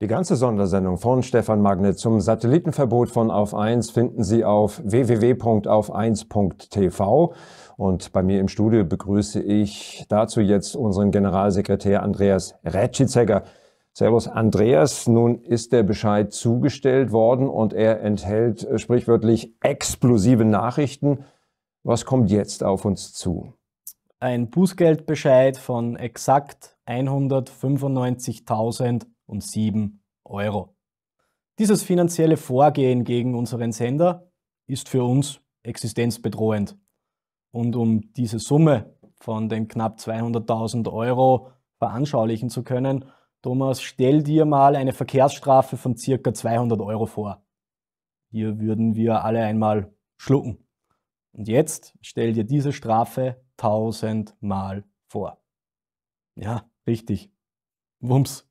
Die ganze Sondersendung von Stefan Magne zum Satellitenverbot von Auf 1 finden Sie auf www.auf1.tv. Und bei mir im Studio begrüße ich dazu jetzt unseren Generalsekretär Andreas Retschizegger. Servus Andreas, nun ist der Bescheid zugestellt worden und er enthält äh, sprichwörtlich explosive Nachrichten. Was kommt jetzt auf uns zu? Ein Bußgeldbescheid von exakt 195.000 und 7 Euro. Dieses finanzielle Vorgehen gegen unseren Sender ist für uns existenzbedrohend. Und um diese Summe von den knapp 200.000 Euro veranschaulichen zu können, Thomas, stell dir mal eine Verkehrsstrafe von circa 200 Euro vor. Hier würden wir alle einmal schlucken. Und jetzt stell dir diese Strafe tausendmal vor. Ja, richtig. Wumms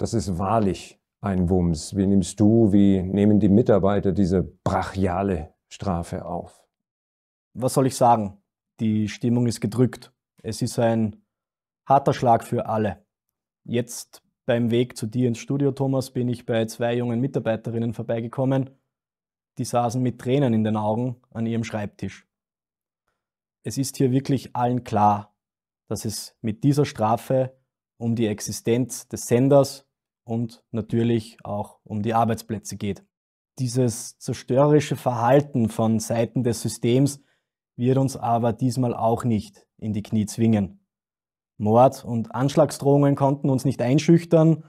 das ist wahrlich ein Wumms. Wie nimmst du, wie nehmen die Mitarbeiter diese brachiale Strafe auf? Was soll ich sagen? Die Stimmung ist gedrückt. Es ist ein harter Schlag für alle. Jetzt beim Weg zu dir ins Studio, Thomas, bin ich bei zwei jungen Mitarbeiterinnen vorbeigekommen. Die saßen mit Tränen in den Augen an ihrem Schreibtisch. Es ist hier wirklich allen klar, dass es mit dieser Strafe um die Existenz des Senders und natürlich auch um die Arbeitsplätze geht. Dieses zerstörerische Verhalten von Seiten des Systems wird uns aber diesmal auch nicht in die Knie zwingen. Mord und Anschlagsdrohungen konnten uns nicht einschüchtern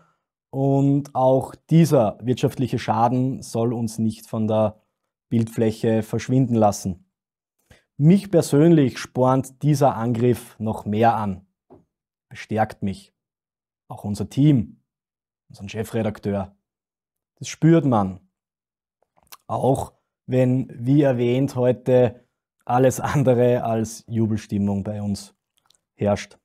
und auch dieser wirtschaftliche Schaden soll uns nicht von der Bildfläche verschwinden lassen. Mich persönlich spornt dieser Angriff noch mehr an, bestärkt mich, auch unser Team unseren Chefredakteur. Das spürt man. Auch wenn, wie erwähnt, heute alles andere als Jubelstimmung bei uns herrscht.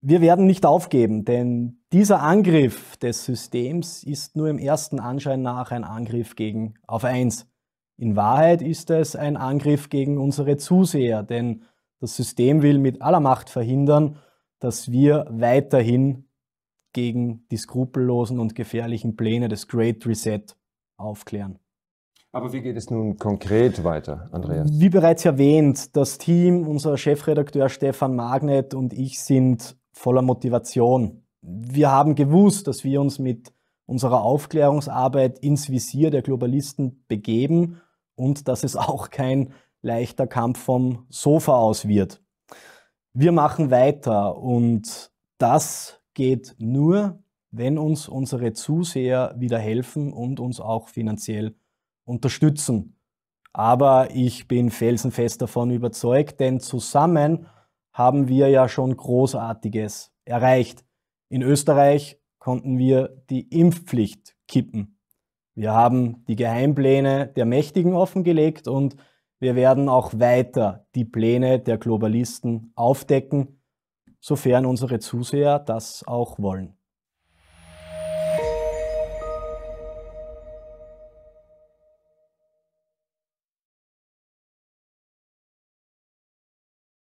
Wir werden nicht aufgeben, denn dieser Angriff des Systems ist nur im ersten Anschein nach ein Angriff gegen auf eins. In Wahrheit ist es ein Angriff gegen unsere Zuseher, denn das System will mit aller Macht verhindern, dass wir weiterhin gegen die skrupellosen und gefährlichen Pläne des Great Reset aufklären. Aber wie geht es nun konkret weiter, Andreas? Wie bereits erwähnt, das Team, unser Chefredakteur Stefan Magnet und ich sind voller Motivation. Wir haben gewusst, dass wir uns mit unserer Aufklärungsarbeit ins Visier der Globalisten begeben und dass es auch kein leichter Kampf vom Sofa aus wird. Wir machen weiter und das geht nur, wenn uns unsere Zuseher wieder helfen und uns auch finanziell unterstützen. Aber ich bin felsenfest davon überzeugt, denn zusammen haben wir ja schon Großartiges erreicht. In Österreich konnten wir die Impfpflicht kippen. Wir haben die Geheimpläne der Mächtigen offengelegt und wir werden auch weiter die Pläne der Globalisten aufdecken sofern unsere Zuseher das auch wollen.